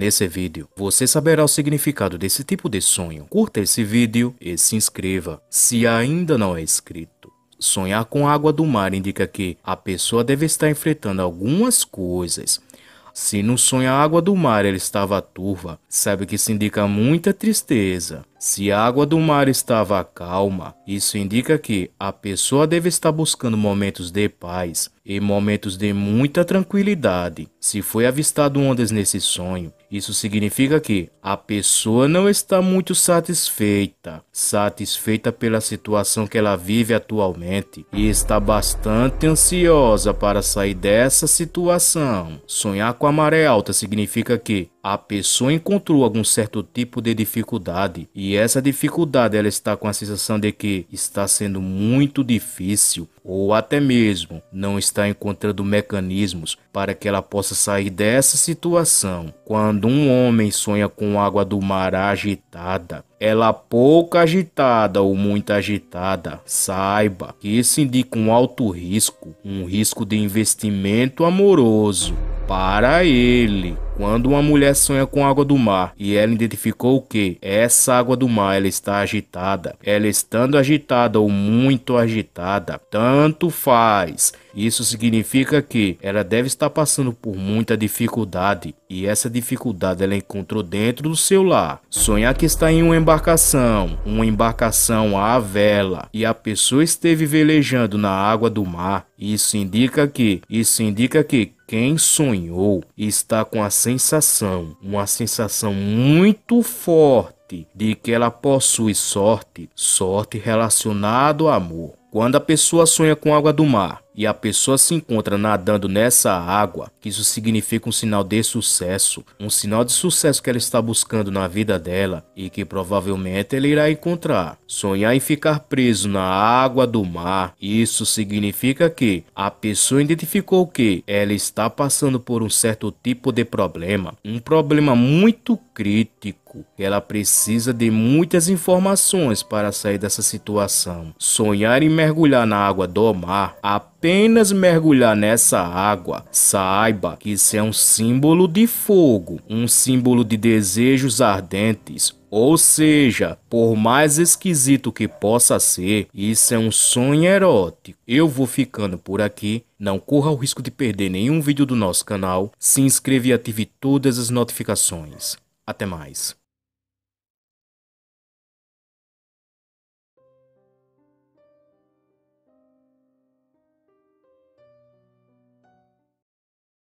Nesse vídeo, você saberá o significado desse tipo de sonho. Curta esse vídeo e se inscreva, se ainda não é inscrito. Sonhar com água do mar indica que a pessoa deve estar enfrentando algumas coisas. Se no sonho a água do mar ela estava turva, sabe que se indica muita tristeza. Se a água do mar estava calma, isso indica que a pessoa deve estar buscando momentos de paz e momentos de muita tranquilidade. Se foi avistado ondas nesse sonho, isso significa que a pessoa não está muito satisfeita, satisfeita pela situação que ela vive atualmente e está bastante ansiosa para sair dessa situação. Sonhar com a maré alta significa que a pessoa encontrou algum certo tipo de dificuldade e essa dificuldade ela está com a sensação de que está sendo muito difícil ou até mesmo não está encontrando mecanismos para que ela possa sair dessa situação. Quando um homem sonha com água do mar agitada, ela pouco agitada ou muito agitada, saiba que isso indica um alto risco, um risco de investimento amoroso para ele. Quando uma mulher sonha com água do mar e ela identificou que essa água do mar ela está agitada, ela estando agitada ou muito agitada, tanto faz. Isso significa que ela deve estar passando por muita dificuldade e essa dificuldade ela encontrou dentro do seu lar. Sonhar que está em uma embarcação, uma embarcação à vela e a pessoa esteve velejando na água do mar. Isso indica que, isso indica que quem sonhou está com a sensação, uma sensação muito forte de que ela possui sorte, sorte relacionado ao amor. Quando a pessoa sonha com água do mar e a pessoa se encontra nadando nessa água, isso significa um sinal de sucesso, um sinal de sucesso que ela está buscando na vida dela e que provavelmente ela irá encontrar. Sonhar em ficar preso na água do mar, isso significa que a pessoa identificou que ela está passando por um certo tipo de problema, um problema muito crítico ela precisa de muitas informações para sair dessa situação. Sonhar em mergulhar na água do mar apenas mergulhar nessa água, saiba que isso é um símbolo de fogo, um símbolo de desejos ardentes. Ou seja, por mais esquisito que possa ser, isso é um sonho erótico. Eu vou ficando por aqui. Não corra o risco de perder nenhum vídeo do nosso canal. Se inscreva e ative todas as notificações. Até mais.